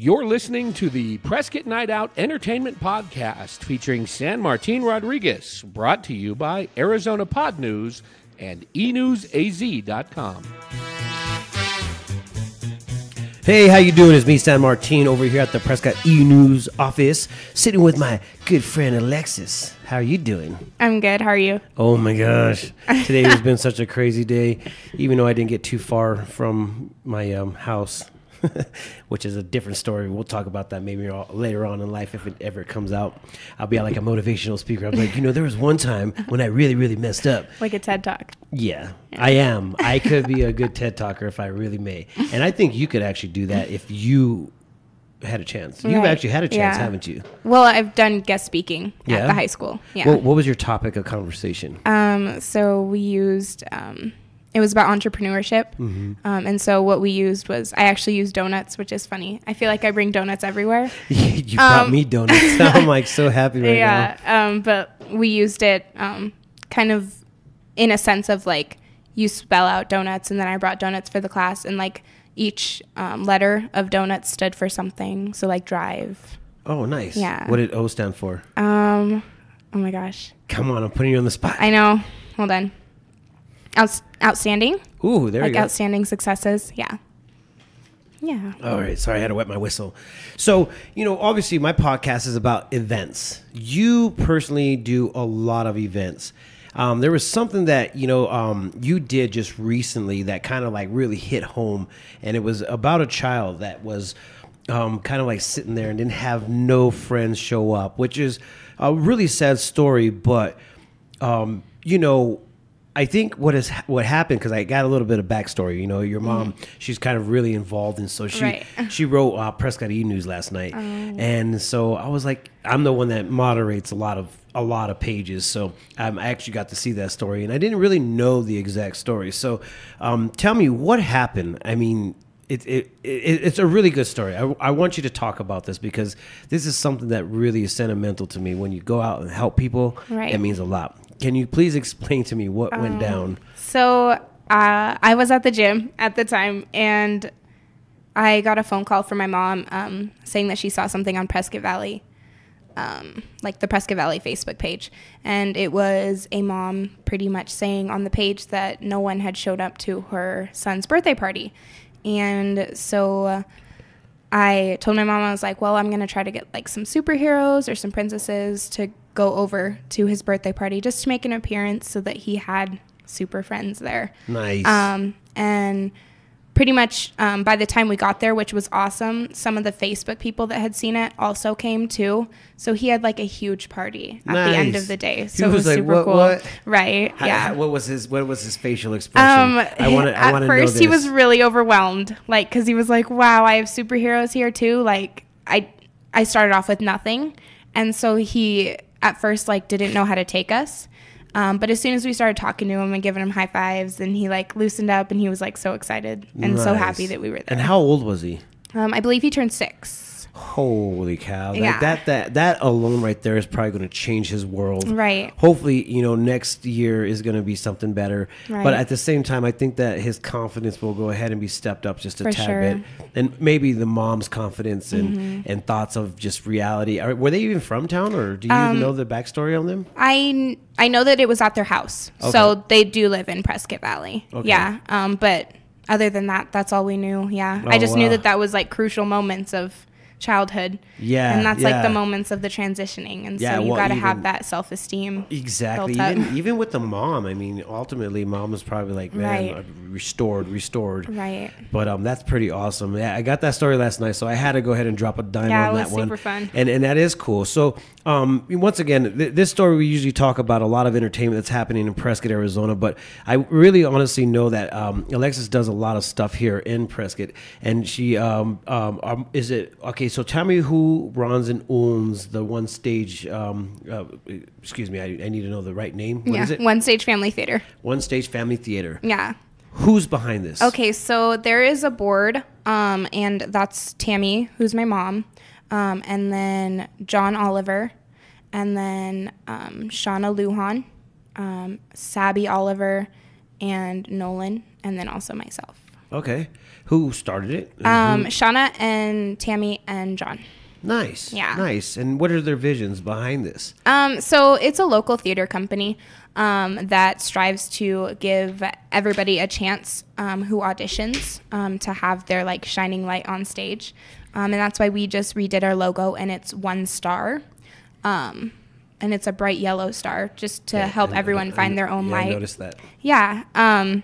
You're listening to the Prescott Night Out Entertainment Podcast featuring San Martin Rodriguez, brought to you by Arizona Pod News and enewsaz.com. Hey, how you doing? It's me, San Martin, over here at the Prescott E News office, sitting with my good friend Alexis. How are you doing? I'm good. How are you? Oh my gosh, today has been such a crazy day. Even though I didn't get too far from my um, house, which is a different story. We'll talk about that maybe later on in life if it ever comes out. I'll be like a motivational speaker. I'm like, you know, there was one time when I really, really messed up. Like a TED Talk. Yeah, yeah. I am. I could be a good TED Talker if I really may. And I think you could actually do that if you had a chance. Right. You've actually had a chance, yeah. haven't you? Well, I've done guest speaking yeah. at the high school. Yeah. Well, what was your topic of conversation? Um, so we used. Um, it was about entrepreneurship. Mm-hmm. Um, and so what we used was I actually used donuts, which is funny. I feel like I bring donuts everywhere. you um, brought me donuts. I'm like so happy right yeah, now. Um, but we used it um, kind of in a sense of like you spell out donuts, and then I brought donuts for the class, and like each um, letter of donuts stood for something. So like drive. Oh, nice. Yeah. What did O stand for? Um, oh my gosh. Come on, I'm putting you on the spot. I know. Hold on out, outstanding. Ooh, there like you go. outstanding successes. Yeah. Yeah. All right. Sorry, I had to wet my whistle. So, you know, obviously my podcast is about events. You personally do a lot of events. Um, there was something that, you know, um, you did just recently that kind of like really hit home. And it was about a child that was um, kind of like sitting there and didn't have no friends show up, which is a really sad story. But, um, you know, I think what is what happened because I got a little bit of backstory. You know, your mom, mm she's kind of really involved, and so she right. she wrote uh, Prescott E News last night, oh. and so I was like, I'm the one that moderates a lot of a lot of pages, so um, I actually got to see that story, and I didn't really know the exact story. So, um, tell me what happened. I mean. It, it, it, it's a really good story. I, I want you to talk about this because this is something that really is sentimental to me. When you go out and help people, right. it means a lot. Can you please explain to me what um, went down? So uh, I was at the gym at the time, and I got a phone call from my mom um, saying that she saw something on Prescott Valley, um, like the Prescott Valley Facebook page, and it was a mom pretty much saying on the page that no one had showed up to her son's birthday party, and so. Uh, I told my mom I was like, "Well, I'm going to try to get like some superheroes or some princesses to go over to his birthday party just to make an appearance so that he had super friends there. Nice. Um, and pretty much um, by the time we got there, which was awesome, some of the Facebook people that had seen it also came too. So he had like a huge party at nice. the end of the day. So was it was like, super what, cool, what? right? How, yeah. How, what was his What was his facial expression? Um, I want to. At first, he was really overwhelmed, like because he was like, "Wow, I have superheroes here too." Like I, I started off with nothing, and so he at first like didn't know how to take us. Um, but as soon as we started talking to him and giving him high fives, and he like loosened up, and he was like so excited and nice. so happy that we were there. And how old was he? Um, I believe he turned six holy cow yeah. like that that that alone right there is probably going to change his world right hopefully you know next year is going to be something better right. but at the same time i think that his confidence will go ahead and be stepped up just a For tad sure. bit and maybe the mom's confidence and mm-hmm. and thoughts of just reality Are, were they even from town or do you um, even know the backstory on them i i know that it was at their house okay. so they do live in prescott valley okay. yeah um but other than that that's all we knew yeah oh, i just wow. knew that that was like crucial moments of childhood. Yeah. And that's yeah. like the moments of the transitioning. And yeah, so you well, got to have that self esteem. Exactly. Even, even, with the mom, I mean, ultimately, mom was probably like, man, right. Uh, restored, restored. Right. But um, that's pretty awesome. Yeah, I got that story last night, so I had to go ahead and drop a dime yeah, on that one. Yeah, it was super fun. And, and that is cool. So um, once again, th- this story we usually talk about a lot of entertainment that's happening in Prescott, Arizona, but I really honestly know that um, Alexis does a lot of stuff here in Prescott, and she um, um, um is it okay? So tell me who runs and owns the one stage. Um, uh, excuse me, I, I need to know the right name. What yeah, is it? One Stage Family Theater. One Stage Family Theater. Yeah. Who's behind this? Okay, so there is a board, um, and that's Tammy, who's my mom, um, and then John Oliver, and then um, Shauna Lujan, um, Sabby Oliver, and Nolan, and then also myself. Okay. Who started it? Um, who? Shauna and Tammy and John. Nice. Yeah. Nice. And what are their visions behind this? Um, so it's a local theater company um, that strives to give everybody a chance um, who auditions um, to have their like shining light on stage. Um, and that's why we just redid our logo and it's one star um, and it's a bright yellow star just to yeah, help everyone find their own yeah, light. I noticed that. Yeah. Um,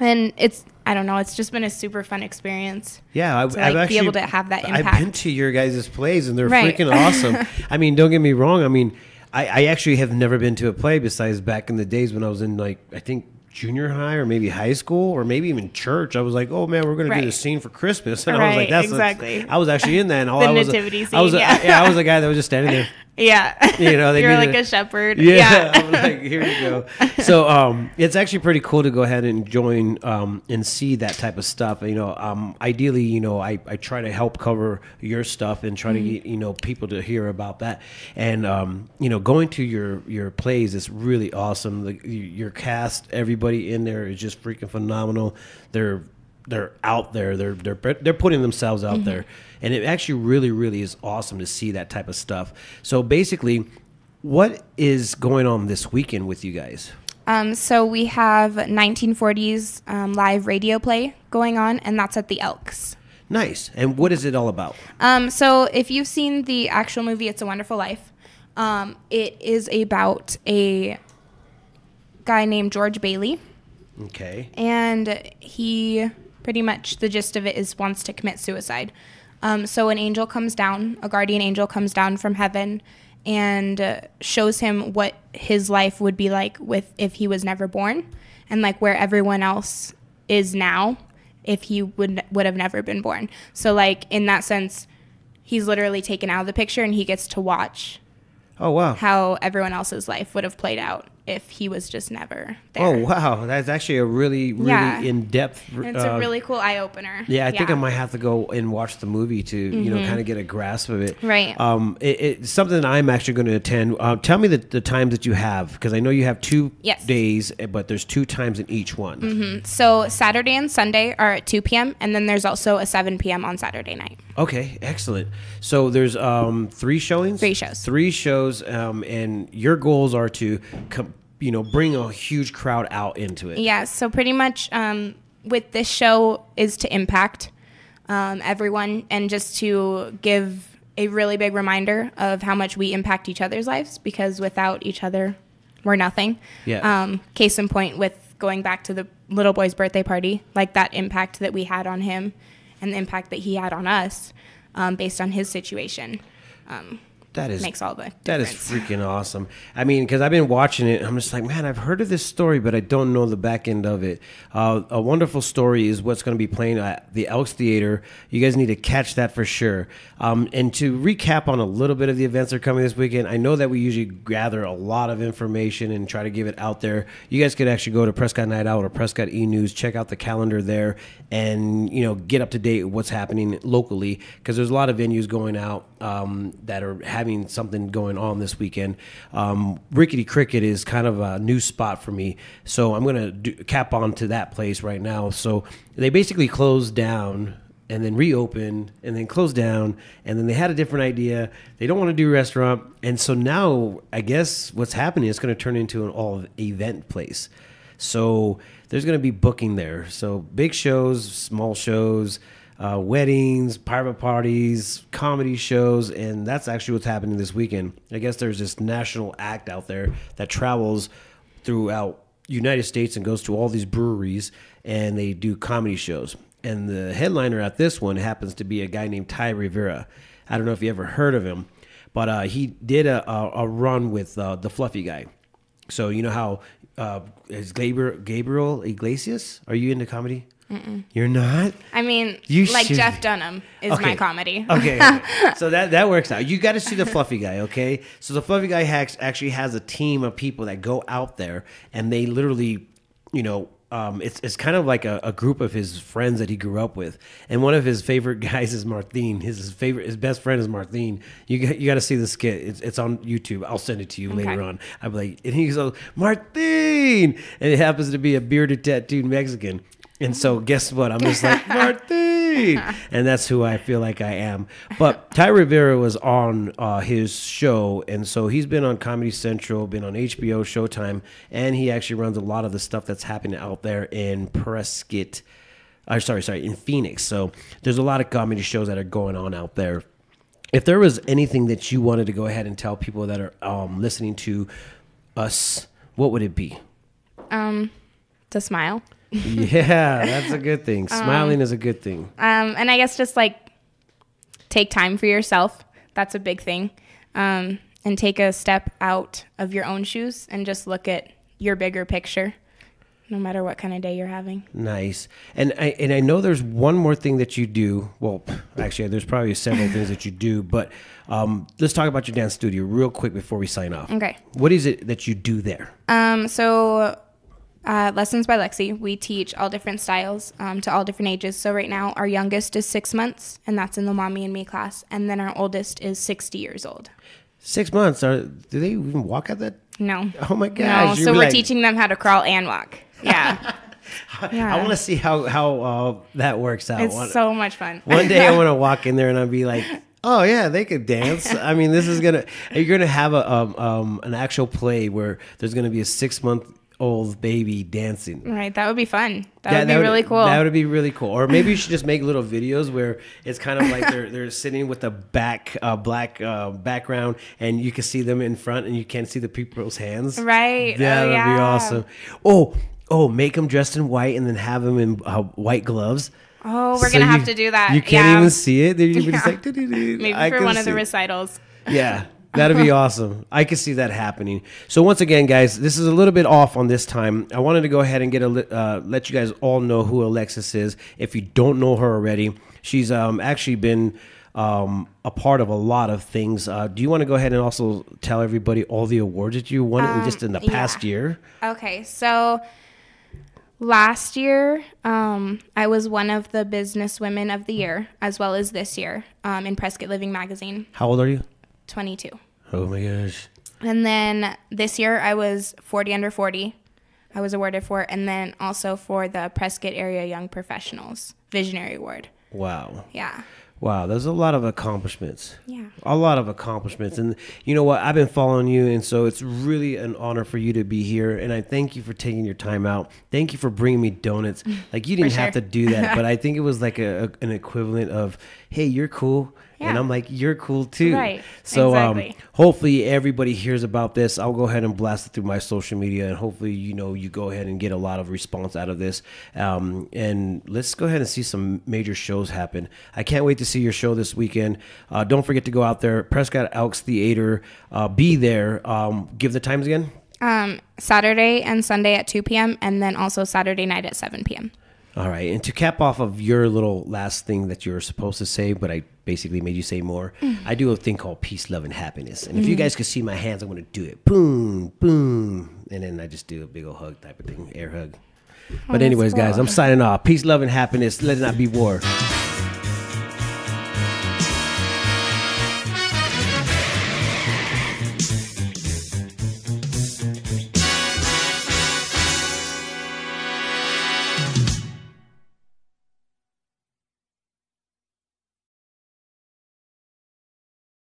and it's I don't know. It's just been a super fun experience. Yeah, I, to, like, I've actually be able to have that impact. I've been to your guys' plays and they're right. freaking awesome. I mean, don't get me wrong. I mean, I, I actually have never been to a play besides back in the days when I was in like I think junior high or maybe high school or maybe even church. I was like, oh man, we're gonna right. do the scene for Christmas, and right, I was like, that's exactly. I was actually in that, and all the I was, nativity a, scene, I was, yeah. A, yeah, I was a guy that was just standing there yeah. You know, you're like a shepherd. Yeah. yeah. I'm like, here you go. So um, it's actually pretty cool to go ahead and join um, and see that type of stuff. You know, um, ideally, you know, I, I try to help cover your stuff and try mm -hmm. to mm-hmm. get, you know, people to hear about that. And, um, you know, going to your, your plays is really awesome. The, your cast, everybody in there is just freaking phenomenal. They're they're out there. They're they're they're putting themselves out mm-hmm. there, and it actually really really is awesome to see that type of stuff. So basically, what is going on this weekend with you guys? Um, so we have 1940s um, live radio play going on, and that's at the Elks. Nice. And what is it all about? Um, so if you've seen the actual movie It's a Wonderful Life, um, it is about a guy named George Bailey. Okay. And he pretty much the gist of it is wants to commit suicide. Um, so an angel comes down, a guardian angel comes down from heaven and uh, shows him what his life would be like with if he was never born and like where everyone else is now if he would would have never been born. So like in that sense he's literally taken out of the picture and he gets to watch Oh wow. how everyone else's life would have played out if he was just never oh, there. Oh wow, that's actually a really really yeah. in depth. Uh, it's a uh, really cool eye opener. Yeah, I yeah. think I might have to go and watch the movie to mm-hmm. you know mm-hmm. kind of get a grasp of it. Right. Um, it, it's something I'm actually going to attend. Uh, tell me the, the times that you have because I know you have two yes. days, eh, but there's two times in each one. Mm-hmm. So Saturday and Sunday are at 2 p.m. and then there's also a 7 p.m. on Saturday night. Okay, excellent. So there's um, three showings. Three shows. Three shows, um, and your goals are to. come you know bring a huge crowd out into it yeah so pretty much um, with this show is to impact um, everyone and just to give a really big reminder of how much we impact each other's lives because without each other we're nothing yeah um, case in point with going back to the little boy's birthday party like that impact that we had on him and the impact that he had on us um, based on his situation um, that is makes all the difference. That is freaking awesome. I mean, because I've been watching it, I'm just like, man, I've heard of this story, but I don't know the back end of it. Uh, a wonderful story is what's going to be playing at the Elks Theater. You guys need to catch that for sure. Um, and to recap on a little bit of the events that are coming this weekend, I know that we usually gather a lot of information and try to give it out there. You guys could actually go to Prescott Night Out or Prescott E News, check out the calendar there, and you know get up to date what's happening locally because there's a lot of venues going out um, that are having something going on this weekend. Um, Rickety Cricket is kind of a new spot for me, so I'm gonna do, cap on to that place right now. So they basically closed down and then reopened and then closed down and then they had a different idea they don't want to do restaurant and so now i guess what's happening is going to turn into an all event place so there's going to be booking there so big shows small shows uh, weddings, private parties, comedy shows, and that's actually what's happening this weekend. I guess there's this national act out there that travels throughout United States and goes to all these breweries and they do comedy shows. And the headliner at this one happens to be a guy named Ty Rivera. I don't know if you ever heard of him, but uh, he did a, a, a run with uh, the Fluffy guy. So you know how uh, is Gabriel, Gabriel Iglesias? Are you into comedy? Mm-mm. You're not. I mean, you like should. Jeff Dunham is okay. my comedy. okay, okay. so that that works out. You got to see the fluffy guy. Okay, so the fluffy guy hacks actually has a team of people that go out there and they literally, you know, um, it's, it's kind of like a, a, group of his friends that he grew up with. And one of his favorite guys is Martine. His, favorite, his best friend is Martine. You you got to see the skit. It's, it's on YouTube. I'll send it to you okay. later on. I'm like, and he goes, Martine, and it happens to be a bearded, tattooed Mexican. And so guess what? I'm just like Marty, and that's who I feel like I am. But Ty Rivera was on uh, his show, and so he's been on Comedy Central, been on HBO, Showtime, and he actually runs a lot of the stuff that's happening out there in Prescott. I'm uh, sorry, sorry, in Phoenix. So there's a lot of comedy shows that are going on out there. If there was anything that you wanted to go ahead and tell people that are um, listening to us, what would it be? Um, to smile. yeah, that's a good thing. Um, Smiling um, is a good thing. Um, and I guess just like take time for yourself. That's a big thing. Um, and take a step out of your own shoes and just look at your bigger picture no matter what kind of day you're having. Nice. And I and I know there's one more thing that you do. Well, actually, there's probably several things that you do, but um, let's talk about your dance studio real quick before we sign off. Okay. What is it that you do there? Um, so uh, Lessons by Lexi, we teach all different styles um, to all different ages. So right now, our youngest is six months, and that's in the mommy and me class, and then our oldest is sixty years old. Six months? Are do they even walk at that? No. Oh my gosh! No. So we're like... teaching them how to crawl and walk. Yeah. yeah. I want to see how how uh, that works out. It's wanna... so much fun. One day I want to walk in there and I'll be like, oh yeah, they could dance. I mean, this is gonna you're gonna have a um, um an actual play where there's gonna be a six month old baby dancing. Right, that would be fun. That, would be would, really cool. That would be really cool. Or maybe you should just make little videos where it's kind of like they're they're sitting with a back uh, black uh, background, and you can see them in front, and you can't see the people's hands. Right. That oh, would yeah. be awesome. Oh, oh, make them dressed in white, and then have them in uh, white gloves. Oh, we're so gonna you, have to do that. You can't yeah. even see it. are yeah. just like, Maybe I for one of the recitals. Yeah. That'd be awesome. I could see that happening. So once again, guys, this is a little bit off on this time. I wanted to go ahead and get a uh, let you guys all know who Alexis is. If you don't know her already, she's um, actually been um, a part of a lot of things. Uh, do you want to go ahead and also tell everybody all the awards that you won um, just in the past year? Okay, so last year um, i was one of the business women of the year as well as this year um, in prescott living magazine how old are you 22. Oh my gosh. And then this year I was 40 under 40. I was awarded for, and then also for the Prescott Area Young Professionals Visionary Award. Wow. Yeah. Wow, there's a lot of accomplishments. Yeah. A lot of accomplishments. And you know what? I've been following you, and so it's really an honor for you to be here. And I thank you for taking your time out. Thank you for bringing me donuts. Like, you didn't sure. have to do that, but I think it was like a, a, an equivalent of, hey, you're cool. Yeah. And I'm like, you're cool too. Right. So um, exactly. um, hopefully everybody hears about this. I'll go ahead and blast it through my social media, and hopefully you know you go ahead and get a lot of response out of this. Um, and let's go ahead and see some major shows happen. I can't wait to see your show this weekend. Uh, don't forget to go out there, Prescott Elks Theater. Uh, be there. Um, give the times again. Um, Saturday and Sunday at 2 p.m. and then also Saturday night at 7 p.m. All right. And to cap off of your little last thing that you were supposed to say, but I basically made you say more, mm I do a thing called peace, love, and happiness. And mm if you mm-hmm. guys could see my hands, I'm going to do it. Boom, boom. And then I just do a big old hug type of thing, air hug. but, oh, anyways, guys, I'm signing off. Peace, love, and happiness. Let it not be war.